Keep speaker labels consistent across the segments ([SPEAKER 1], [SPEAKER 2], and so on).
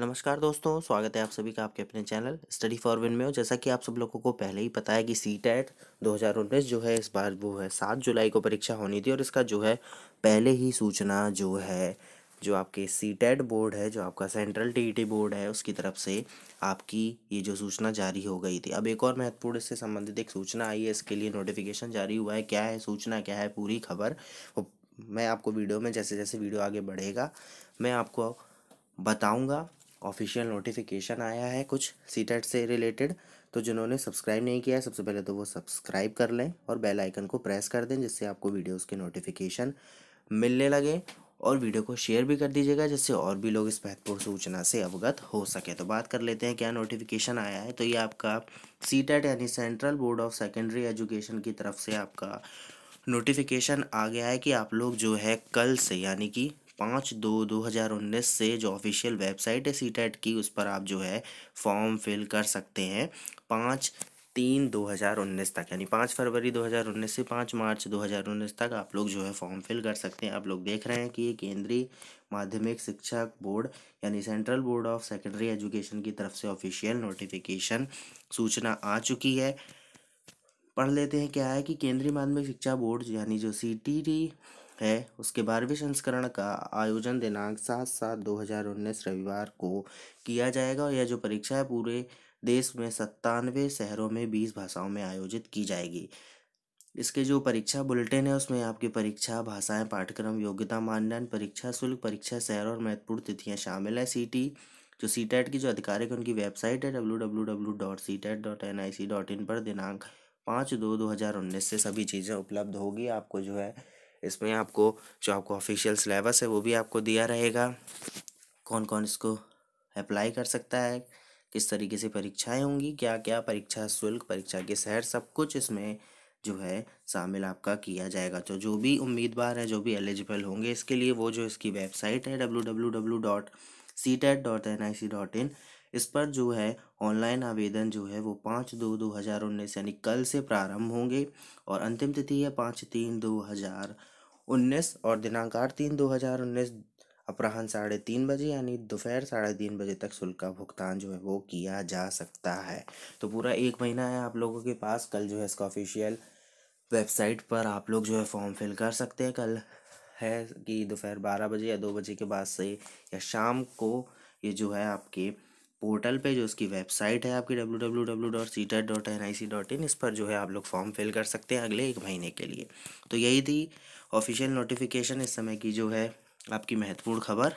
[SPEAKER 1] नमस्कार दोस्तों स्वागत है आप सभी का आपके अपने चैनल स्टडी फॉर विन में हो जैसा कि आप सब लोगों को पहले ही पता है कि सी टैट e दो जो है इस बार वो है सात जुलाई को परीक्षा होनी थी और इसका जो है पहले ही सूचना जो है जो आपके सी टैट e बोर्ड है जो आपका सेंट्रल टी e बोर्ड है उसकी तरफ से आपकी ये जो सूचना जारी हो गई थी अब एक और महत्वपूर्ण इससे संबंधित एक सूचना आई है इसके लिए नोटिफिकेशन जारी हुआ है क्या है सूचना क्या है पूरी खबर मैं आपको वीडियो में जैसे जैसे वीडियो आगे बढ़ेगा मैं आपको बताऊंगा ऑफिशियल नोटिफिकेशन आया है कुछ सी e से रिलेटेड तो जिन्होंने सब्सक्राइब नहीं किया है सबसे पहले तो वो सब्सक्राइब कर लें और बेल आइकन को प्रेस कर दें जिससे आपको वीडियोस के नोटिफिकेशन मिलने लगे और वीडियो को शेयर भी कर दीजिएगा जिससे और भी लोग इस महत्वपूर्ण सूचना से अवगत हो सके तो बात कर लेते हैं क्या नोटिफिकेशन आया है तो ये आपका सी e यानी central board of secondary education की तरफ से आपका नोटिफिकेशन आ गया है कि आप लोग जो है कल से यानी कि पाँच दो दो हज़ार उन्नीस से जो ऑफिशियल वेबसाइट है सी टेट की उस पर आप जो है फॉर्म फिल कर सकते हैं पाँच तीन दो हज़ार उन्नीस तक यानी पाँच फरवरी दो हज़ार उन्नीस से पाँच मार्च दो हज़ार उन्नीस तक आप लोग जो है फॉर्म फिल कर सकते हैं आप लोग देख रहे हैं कि ये केंद्रीय माध्यमिक शिक्षा बोर्ड यानी central board of secondary education की तरफ से ऑफिशियल नोटिफिकेशन सूचना आ चुकी है पढ़ लेते हैं क्या है कि केंद्रीय माध्यमिक शिक्षा बोर्ड यानी जो सी है उसके बारहवें संस्करण का आयोजन दिनांक सात सात दो हज़ार उन्नीस रविवार को किया जाएगा और यह जो परीक्षा है पूरे देश में सत्तानवे शहरों में बीस भाषाओं में आयोजित की जाएगी इसके जो परीक्षा बुलेटिन है उसमें आपकी परीक्षा भाषाएं पाठ्यक्रम योग्यता मानदंड परीक्षा शुल्क परीक्षा शहर और महत्वपूर्ण तिथियां शामिल है सी टी जो सी टेट की जो अधिकारिक उनकी वेबसाइट है W W W dot C TET dot N I C dot in पर दिनांक पाँच दो दो हज़ार उन्नीस से सभी चीज़ें उपलब्ध होगी आपको जो है इसमें आपको जो आपको ऑफिशियल सिलेबस है वो भी आपको दिया रहेगा कौन कौन इसको अप्लाई कर सकता है किस तरीके से परीक्षाएं होंगी क्या क्या परीक्षा शुल्क परीक्षा के शहर सब कुछ इसमें जो है शामिल आपका किया जाएगा तो जो भी उम्मीदवार है जो भी एलिजिबल होंगे इसके लिए वो जो इसकी वेबसाइट है W W W dot C TET dot N I C dot in इस पर जो है ऑनलाइन आवेदन जो है वो पाँच दो दो हज़ार उन्नीस यानी कल से प्रारंभ होंगे और अंतिम तिथि है पाँच तीन दो हज़ार उन्नीस और दिनांक आठ तीन दो हज़ार उन्नीस अपराहन साढ़े तीन बजे यानी दोपहर साढ़े तीन बजे तक शुल्क का भुगतान जो है वो किया जा सकता है तो पूरा एक महीना है आप लोगों के पास कल जो है इसका ऑफिशियल वेबसाइट पर आप लोग जो है फॉर्म फिल कर सकते हैं कल है कि दोपहर बारह बजे या दो बजे के बाद से या शाम को ये जो है आपके पोर्टल पे जो उसकी वेबसाइट है आपकी W W W dot CTET dot N I C dot in इस पर जो है आप लोग फॉर्म फिल कर सकते हैं अगले एक महीने के लिए तो यही थी ऑफिशियल नोटिफिकेशन इस समय की जो है आपकी महत्वपूर्ण खबर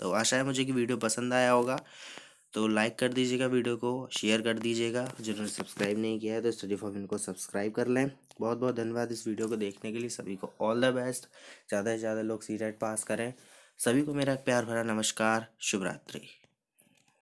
[SPEAKER 1] तो आशा है मुझे कि वीडियो पसंद आया होगा तो लाइक कर दीजिएगा वीडियो को शेयर कर दीजिएगा जिन्होंने सब्सक्राइब नहीं किया है तो स्टडी फॉर इनको सब्सक्राइब कर लें बहुत बहुत धन्यवाद इस वीडियो को देखने के लिए सभी को ऑल द बेस्ट ज़्यादा से ज़्यादा लोग सी पास करें सभी को मेरा प्यार भरा नमस्कार शुभरात्रि